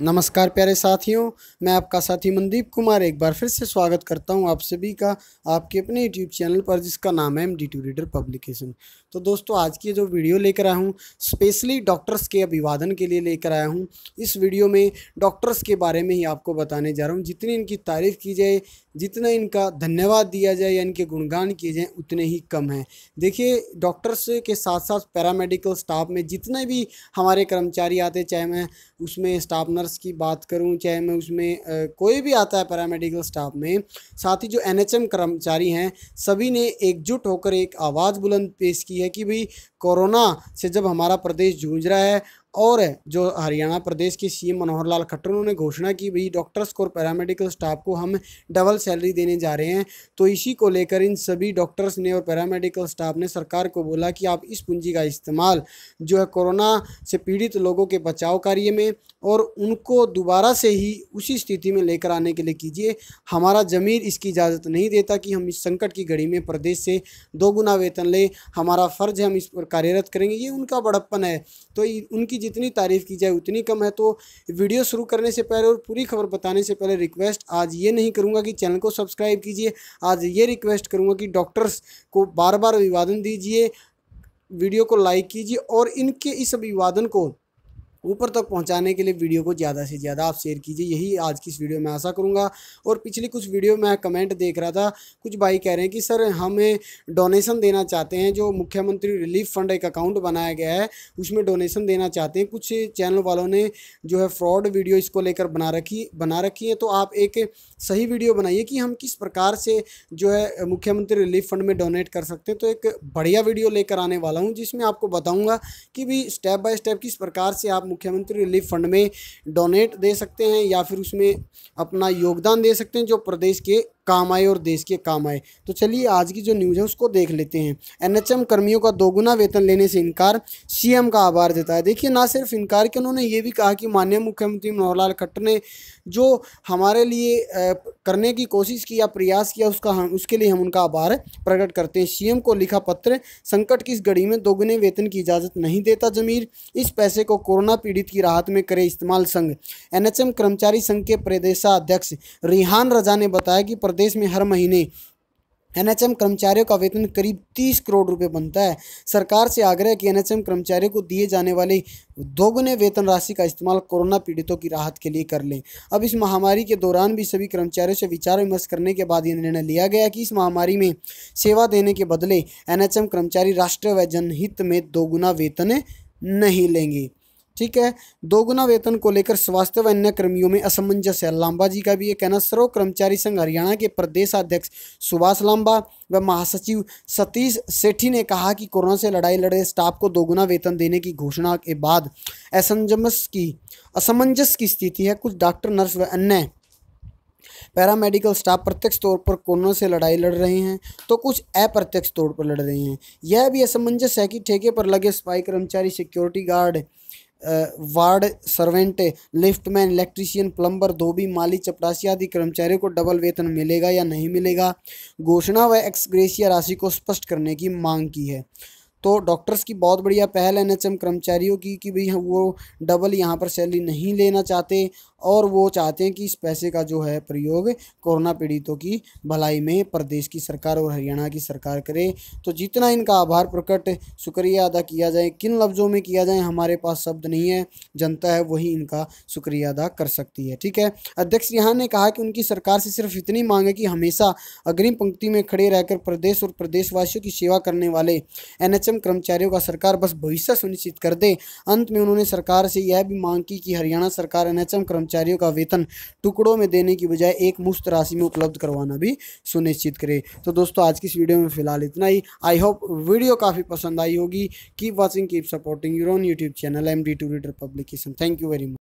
नमस्कार प्यारे साथियों मैं आपका साथी मनदीप कुमार एक बार फिर से स्वागत करता हूं आप सभी का आपके अपने यूट्यूब चैनल पर जिसका नाम है M D two reader publication तो दोस्तों आज की जो वीडियो लेकर आया हूं स्पेशली डॉक्टर्स के अभिवादन के लिए लेकर आया हूं इस वीडियो में डॉक्टर्स के बारे में ही आपको बताने जा रहा हूँ जितनी इनकी तारीफ़ की जाए जितना इनका धन्यवाद दिया जाए या इनके गुणगान किए जाएँ उतने ही कम हैं देखिए डॉक्टर्स के साथ साथ पैरामेडिकल स्टाफ में जितने भी हमारे कर्मचारी आते चाहे मैं उसमें स्टाफ नर्स की बात करूं चाहे मैं उसमें आ, कोई भी आता है पैरामेडिकल स्टाफ में साथ ही जो एनएचएम कर्मचारी हैं सभी ने एकजुट होकर एक आवाज़ बुलंद पेश की है कि भाई कोरोना से जब हमारा प्रदेश जूझ रहा है और जो हरियाणा प्रदेश के सीएम मनोहर लाल खट्टर उन्होंने घोषणा की भाई डॉक्टर्स को और पैरामेडिकल स्टाफ को हम डबल सैलरी देने जा रहे हैं तो इसी को लेकर इन सभी डॉक्टर्स ने और पैरामेडिकल स्टाफ ने सरकार को बोला कि आप इस पूंजी का इस्तेमाल जो है कोरोना से पीड़ित लोगों के बचाव कार्य में और उन उनको दोबारा से ही उसी स्थिति में लेकर आने के लिए कीजिए हमारा ज़मीर इसकी इजाज़त नहीं देता कि हम इस संकट की घड़ी में प्रदेश से दो गुना वेतन लें हमारा फ़र्ज़ है हम इस पर कार्यरत करेंगे ये उनका बड़प्पन है तो उनकी जितनी तारीफ़ की जाए उतनी कम है तो वीडियो शुरू करने से पहले और पूरी खबर बताने से पहले रिक्वेस्ट आज ये नहीं करूँगा कि चैनल को सब्सक्राइब कीजिए आज ये रिक्वेस्ट करूँगा कि डॉक्टर्स को बार बार अभिवादन दीजिए वीडियो को लाइक कीजिए और इनके इस अभिवादन को ऊपर तक पहुंचाने के लिए वीडियो को ज़्यादा से ज़्यादा आप शेयर कीजिए यही आज की इस वीडियो में आशा करूँगा और पिछली कुछ वीडियो में कमेंट देख रहा था कुछ भाई कह रहे हैं कि सर हमें डोनेसन देना चाहते हैं जो मुख्यमंत्री रिलीफ फंड एक अकाउंट बनाया गया है उसमें डोनेसन देना चाहते हैं कुछ चैनल वालों ने जो है फ्रॉड वीडियो इसको लेकर बना रखी बना रखी है तो आप एक सही वीडियो बनाइए कि हम किस प्रकार से जो है मुख्यमंत्री रिलीफ फंड में डोनेट कर सकते हैं तो एक बढ़िया वीडियो लेकर आने वाला हूँ जिसमें आपको बताऊँगा कि भी स्टेप बाय स्टेप किस प्रकार से आप मुख्यमंत्री रिलीफ फंड में डोनेट दे सकते हैं या फिर उसमें अपना योगदान दे सकते हैं जो प्रदेश के काम आए और देश के काम आए तो चलिए आज की जो न्यूज़ है उसको देख लेते हैं एनएचएम कर्मियों का दोगुना वेतन लेने से इनकार सीएम का आभार जताया देखिए ना सिर्फ इनकार के उन्होंने ये भी कहा कि माननीय मुख्यमंत्री मनोहर लाल खट्टर ने जो हमारे लिए करने की कोशिश किया प्रयास किया उसका हम उसके लिए हम उनका आभार प्रकट करते हैं सी को लिखा पत्र संकट की इस घड़ी में दोगुने वेतन की इजाज़त नहीं देता जमीर इस पैसे को कोरोना पीड़ित की राहत में करे इस्तेमाल संघ एन कर्मचारी संघ के प्रदेशाध्यक्ष रिहान रजा ने बताया कि प्रदेश में हर महीने एनएचएम कर्मचारियों का वेतन करीब तीस करोड़ रुपए बनता है सरकार से आग्रह कि एनएचएम कर्मचारियों को दिए जाने वाले दोगुने वेतन राशि का इस्तेमाल कोरोना पीड़ितों की राहत के लिए कर लें अब इस महामारी के दौरान भी सभी कर्मचारियों से विचार विमर्श करने के बाद यह निर्णय लिया गया कि इस महामारी में सेवा देने के बदले एनएचएम कर्मचारी राष्ट्र व जनहित में दोगुना वेतन नहीं लेंगे ठीक है दोगुना वेतन को लेकर स्वास्थ्य व अन्य कर्मियों में असमंजस है लांबा जी का भी ये कहना सर्व कर्मचारी संघ हरियाणा के प्रदेश अध्यक्ष सुभाष लांबा व महासचिव सतीश सेठी ने कहा कि कोरोना से लड़ाई लड़े स्टाफ को दोगुना वेतन देने की घोषणा के बाद असमंजस की असमंजस की स्थिति है कुछ डॉक्टर नर्स व अन्य पैरामेडिकल स्टाफ प्रत्यक्ष तौर पर कोरोना से लड़ाई लड़ रहे हैं तो कुछ अप्रत्यक्ष तौर पर लड़ रहे हैं यह भी असमंजस है कि ठेके पर लगे सफाई कर्मचारी security guard ward servant liftman electrician plumber धोबी माली चपरासी आदि कर्मचारियों को डबल वेतन मिलेगा या नहीं मिलेगा घोषणा व एक्सग्रेसिया राशि को स्पष्ट करने की मांग की है तो डॉक्टर्स की बहुत बढ़िया पहल एन एच कर्मचारियों की कि भाई वो डबल यहाँ पर सैलरी नहीं लेना चाहते और वो चाहते हैं कि इस पैसे का जो है प्रयोग कोरोना पीड़ितों की भलाई में प्रदेश की सरकार और हरियाणा की सरकार करे तो जितना इनका आभार प्रकट शुक्रिया अदा किया जाए किन लफ्ज़ों में किया जाए हमारे पास शब्द नहीं है जनता है वही इनका शुक्रिया अदा कर सकती है ठीक है अध्यक्ष यहाँ ने कहा कि उनकी सरकार से सिर्फ इतनी मांग है कि हमेशा अग्रिम पंक्ति में खड़े रहकर प्रदेश और प्रदेशवासियों की सेवा करने वाले एन सक्षम कर्मचारियों का सरकार बस भविष्य सुनिश्चित कर दे अंत में उन्होंने सरकार से यह भी मांग की कि हरियाणा सरकार एनएचएम कर्मचारियों का वेतन टुकड़ों में देने की बजाय एक मुफ्त राशि में उपलब्ध करवाना भी सुनिश्चित करे तो दोस्तों आज की इस वीडियो में फिलहाल इतना ही आई होप वीडियो काफ़ी पसंद आई होगी keep watching keep supporting your on YouTube channel M D two read republication thank you very much